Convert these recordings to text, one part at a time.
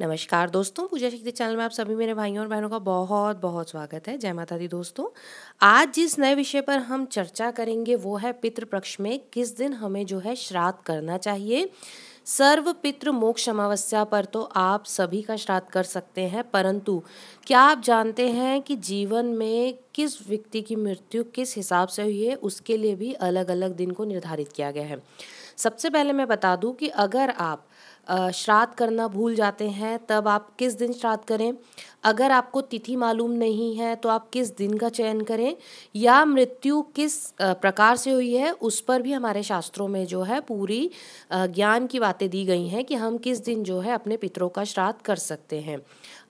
नमस्कार दोस्तों पूजा शक्ति चैनल में आप सभी मेरे भाइयों और बहनों का बहुत बहुत स्वागत है जय माता दी दोस्तों आज जिस नए विषय पर हम चर्चा करेंगे वो है पितृपक्ष में किस दिन हमें जो है श्राद्ध करना चाहिए सर्व पितृ मोक्ष अमावस्या पर तो आप सभी का श्राद्ध कर सकते हैं परंतु क्या आप जानते हैं कि जीवन में किस व्यक्ति की मृत्यु किस हिसाब से हुई है उसके लिए भी अलग अलग दिन को निर्धारित किया गया है सबसे पहले मैं बता दूं कि अगर आप श्राद्ध करना भूल जाते हैं तब आप किस दिन श्राद्ध करें अगर आपको तिथि मालूम नहीं है तो आप किस दिन का चयन करें या मृत्यु किस प्रकार से हुई है उस पर भी हमारे शास्त्रों में जो है पूरी ज्ञान की बातें दी गई हैं कि हम किस दिन जो है अपने पितरों का श्राद्ध कर सकते हैं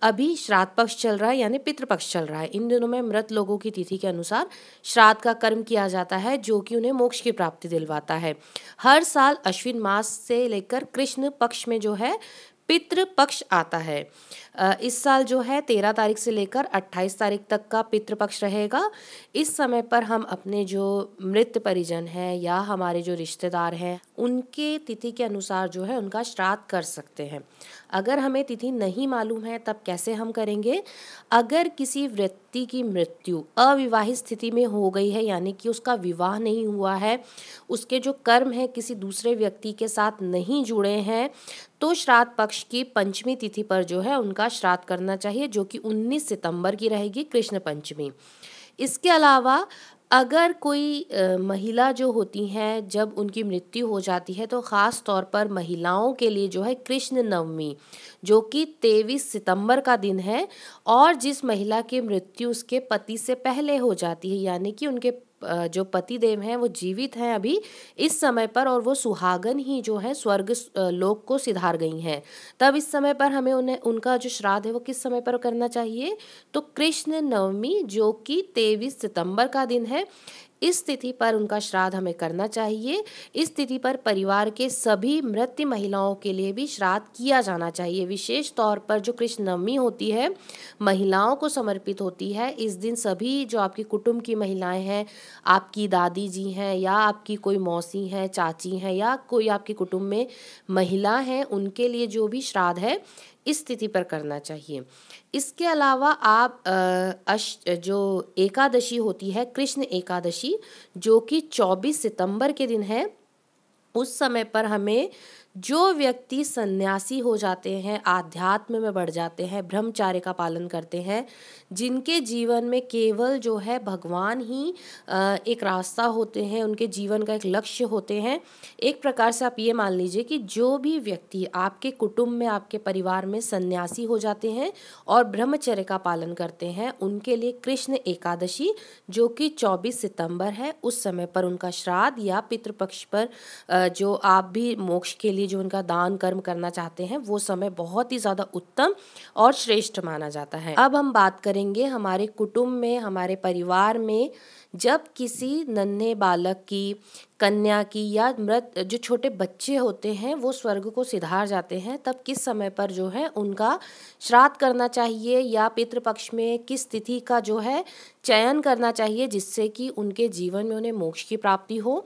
अभी श्राद्ध पक्ष चल रहा है यानी पितृपक्ष चल रहा है इन दिनों में मृत लोगों की तिथि के अनुसार श्राद्ध का कर्म किया जाता है जो कि उन्हें मोक्ष की प्राप्ति दिलवाता है हर साल अश्विन मास से लेकर कृष्ण पक्ष पक्ष में जो है पितृ पक्ष आता है इस साल जो है तेरह तारीख से लेकर अट्ठाईस तारीख तक का पितृ पक्ष रहेगा इस समय पर हम अपने जो मृत परिजन हैं या हमारे जो रिश्तेदार हैं उनके तिथि के अनुसार जो है उनका श्राद्ध कर सकते हैं अगर हमें तिथि नहीं मालूम है तब कैसे हम करेंगे अगर किसी व्यक्ति की मृत्यु अविवाहित स्थिति में हो गई है यानी कि उसका विवाह नहीं हुआ है उसके जो कर्म है किसी दूसरे व्यक्ति के साथ नहीं जुड़े हैं तो श्राद्ध पक्ष की पंचमी तिथि पर जो है उनका श्राद्ध करना चाहिए जो कि 19 सितंबर की रहेगी कृष्ण पंचमी इसके अलावा अगर कोई महिला जो होती हैं जब उनकी मृत्यु हो जाती है तो ख़ास तौर पर महिलाओं के लिए जो है कृष्ण नवमी जो कि तेईस सितंबर का दिन है और जिस महिला की मृत्यु उसके पति से पहले हो जाती है यानी कि उनके जो पति देव हैं वो जीवित हैं अभी इस समय पर और वो सुहागन ही जो है स्वर्ग लोक को सिधार गई हैं तब इस समय पर हमें उन्हें उनका जो श्राद्ध है वो किस समय पर करना चाहिए तो कृष्ण नवमी जो कि तेईस सितंबर का दिन है इस तिथि पर उनका श्राद्ध हमें करना चाहिए इस तिथि पर परिवार के सभी मृत्यु महिलाओं के लिए भी श्राद्ध किया जाना चाहिए विशेष तौर पर जो कृष्ण नवमी होती है महिलाओं को समर्पित होती है इस दिन सभी जो आपकी कुटुंब की महिलाएं हैं आपकी दादी जी हैं या आपकी कोई मौसी हैं चाची हैं या कोई आपके कुटुंब में महिला हैं उनके लिए जो भी श्राद्ध है इस स्थिति पर करना चाहिए इसके अलावा आप अश जो एकादशी होती है कृष्ण एकादशी जो कि 24 सितंबर के दिन है उस समय पर हमें जो व्यक्ति सन्यासी हो जाते हैं आध्यात्म में बढ़ जाते हैं ब्रह्मचार्य का पालन करते हैं जिनके जीवन में केवल जो है भगवान ही एक रास्ता होते हैं उनके जीवन का एक लक्ष्य होते हैं एक प्रकार से आप ये मान लीजिए कि जो भी व्यक्ति आपके कुटुंब में आपके परिवार में सन्यासी हो जाते हैं और ब्रह्मचर्य का पालन करते हैं उनके लिए कृष्ण एकादशी जो कि चौबीस सितम्बर है उस समय पर उनका श्राद्ध या पितृपक्ष पर जो आप भी मोक्ष के लिए लिए जो उनका दान कर्म करना चाहते हैं वो समय बहुत ही ज़्यादा उत्तम और श्रेष्ठ माना जाता है अब हम बात करेंगे हमारे कुटुंब में हमारे परिवार में जब किसी नन्हे बालक की कन्या की या मृत जो छोटे बच्चे होते हैं वो स्वर्ग को सिधार जाते हैं तब किस समय पर जो है उनका श्राद्ध करना चाहिए या पितृपक्ष में किस तिथि का जो है चयन करना चाहिए जिससे कि उनके जीवन में उन्हें मोक्ष की प्राप्ति हो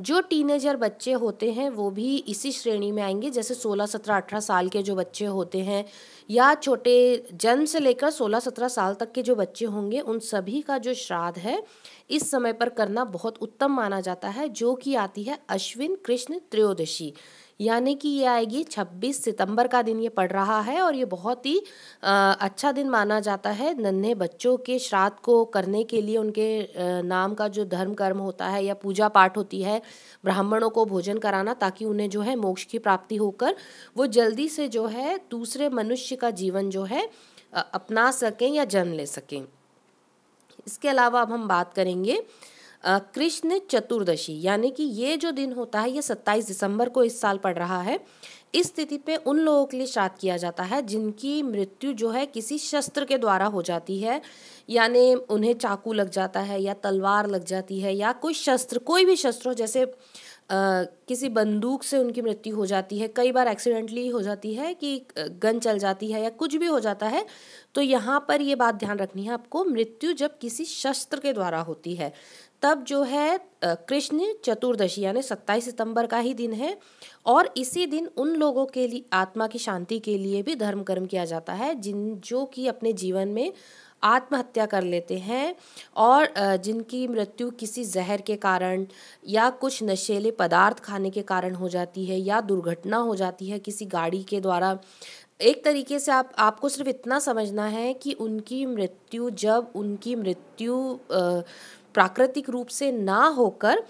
जो टीनेजर बच्चे होते हैं वो भी इसी श्रेणी में आएंगे जैसे 16 17 18 साल के जो बच्चे होते हैं या छोटे जन्म से लेकर 16 17 साल तक के जो बच्चे होंगे उन सभी का जो श्राद्ध है इस समय पर करना बहुत उत्तम माना जाता है जो कि आती है अश्विन कृष्ण त्रयोदशी यानी कि ये आएगी 26 सितंबर का दिन ये पड़ रहा है और ये बहुत ही अच्छा दिन माना जाता है नन्हे बच्चों के श्राद्ध को करने के लिए उनके नाम का जो धर्म कर्म होता है या पूजा पाठ होती है ब्राह्मणों को भोजन कराना ताकि उन्हें जो है मोक्ष की प्राप्ति होकर वो जल्दी से जो है दूसरे मनुष्य का जीवन जो है अपना सकें या जन्म ले सकें इसके अलावा अब हम बात करेंगे कृष्ण चतुर्दशी यानी कि ये जो दिन होता है ये 27 दिसंबर को इस साल पड़ रहा है इस स्थिति पे उन लोगों के लिए श्राद्ध किया जाता है जिनकी मृत्यु जो है किसी शस्त्र के द्वारा हो जाती है यानी उन्हें चाकू लग जाता है या तलवार लग जाती है या कोई शस्त्र कोई भी शस्त्र हो जैसे किसी बंदूक से उनकी मृत्यु हो जाती है कई बार एक्सीडेंटली हो जाती है कि गन चल जाती है या कुछ भी हो जाता है तो यहाँ पर ये बात ध्यान रखनी है आपको मृत्यु जब किसी शस्त्र के द्वारा होती है तब जो है कृष्ण चतुर्दशी यानी सत्ताईस सितंबर का ही दिन है और इसी दिन उन लोगों के लिए आत्मा की शांति के लिए भी धर्म कर्म किया जाता है जिन जो कि अपने जीवन में आत्महत्या कर लेते हैं और जिनकी मृत्यु किसी जहर के कारण या कुछ नशेले पदार्थ खाने के कारण हो जाती है या दुर्घटना हो जाती है किसी गाड़ी के द्वारा एक तरीके से आप आपको सिर्फ इतना समझना है कि उनकी मृत्यु जब उनकी मृत्यु प्राकृतिक रूप से ना होकर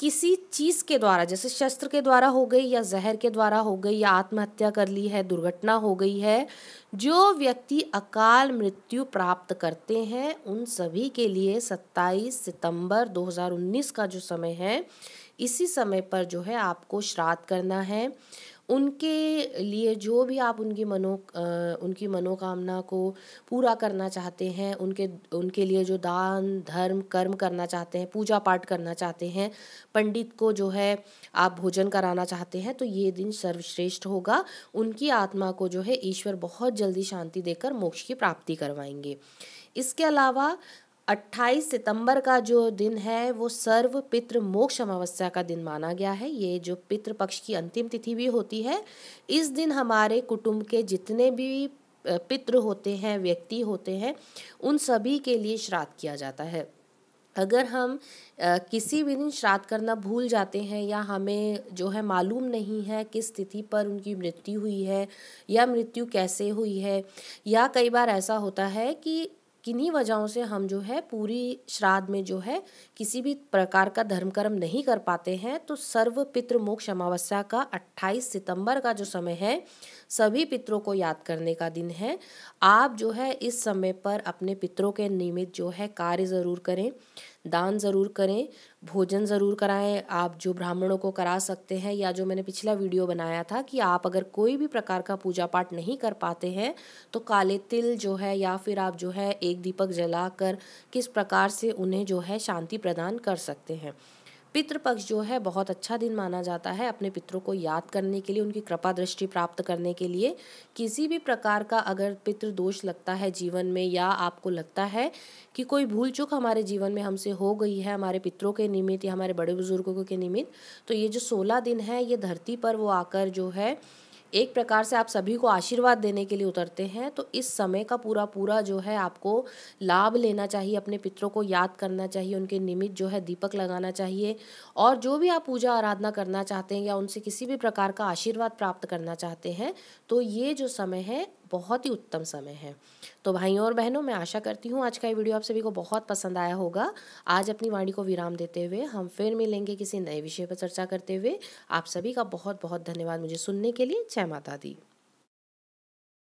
किसी चीज़ के द्वारा जैसे शस्त्र के द्वारा हो गई या जहर के द्वारा हो गई या आत्महत्या कर ली है दुर्घटना हो गई है जो व्यक्ति अकाल मृत्यु प्राप्त करते हैं उन सभी के लिए 27 सितंबर 2019 का जो समय है इसी समय पर जो है आपको श्राद्ध करना है उनके लिए जो भी आप उनकी मनो उनकी मनोकामना को पूरा करना चाहते हैं उनके उनके लिए जो दान धर्म कर्म करना चाहते हैं पूजा पाठ करना चाहते हैं पंडित को जो है आप भोजन कराना चाहते हैं तो ये दिन सर्वश्रेष्ठ होगा उनकी आत्मा को जो है ईश्वर बहुत जल्दी शांति देकर मोक्ष की प्राप्ति करवाएंगे इसके अलावा 28 सितंबर का जो दिन है वो सर्व पितृ मोक्ष अमावस्या का दिन माना गया है ये जो पितृ पक्ष की अंतिम तिथि भी होती है इस दिन हमारे कुटुंब के जितने भी पितृ होते हैं व्यक्ति होते हैं उन सभी के लिए श्राद्ध किया जाता है अगर हम आ, किसी भी दिन श्राद्ध करना भूल जाते हैं या हमें जो है मालूम नहीं है किस तिथि पर उनकी मृत्यु हुई है या मृत्यु कैसे हुई है या कई बार ऐसा होता है कि किन्हीं वजहों से हम जो है पूरी श्राद्ध में जो है किसी भी प्रकार का धर्म कर्म नहीं कर पाते हैं तो सर्व पितृ मोक्ष अमावस्या का 28 सितंबर का जो समय है सभी पितरों को याद करने का दिन है आप जो है इस समय पर अपने पितरों के निमित्त जो है कार्य ज़रूर करें दान ज़रूर करें भोजन ज़रूर कराएं आप जो ब्राह्मणों को करा सकते हैं या जो मैंने पिछला वीडियो बनाया था कि आप अगर कोई भी प्रकार का पूजा पाठ नहीं कर पाते हैं तो काले तिल जो है या फिर आप जो है एक दीपक जला कर किस प्रकार से उन्हें जो है शांति प्रदान कर सकते हैं पितृपक्ष जो है बहुत अच्छा दिन माना जाता है अपने पितरों को याद करने के लिए उनकी कृपा दृष्टि प्राप्त करने के लिए किसी भी प्रकार का अगर पितृ दोष लगता है जीवन में या आपको लगता है कि कोई भूल चूक हमारे जीवन में हमसे हो गई है हमारे पितरों के निमित्त या हमारे बड़े बुजुर्गों के निमित्त तो ये जो सोलह दिन है ये धरती पर वो आकर जो है एक प्रकार से आप सभी को आशीर्वाद देने के लिए उतरते हैं तो इस समय का पूरा पूरा जो है आपको लाभ लेना चाहिए अपने पितरों को याद करना चाहिए उनके निमित्त जो है दीपक लगाना चाहिए और जो भी आप पूजा आराधना करना चाहते हैं या उनसे किसी भी प्रकार का आशीर्वाद प्राप्त करना चाहते हैं तो ये जो समय है बहुत ही उत्तम समय है तो भाइयों और बहनों मैं आशा करती हूँ आज का ये वीडियो आप सभी को बहुत पसंद आया होगा आज अपनी वाणी को विराम देते हुए हम फिर मिलेंगे किसी नए विषय पर चर्चा करते हुए आप सभी का बहुत बहुत धन्यवाद मुझे सुनने के लिए जय माता दी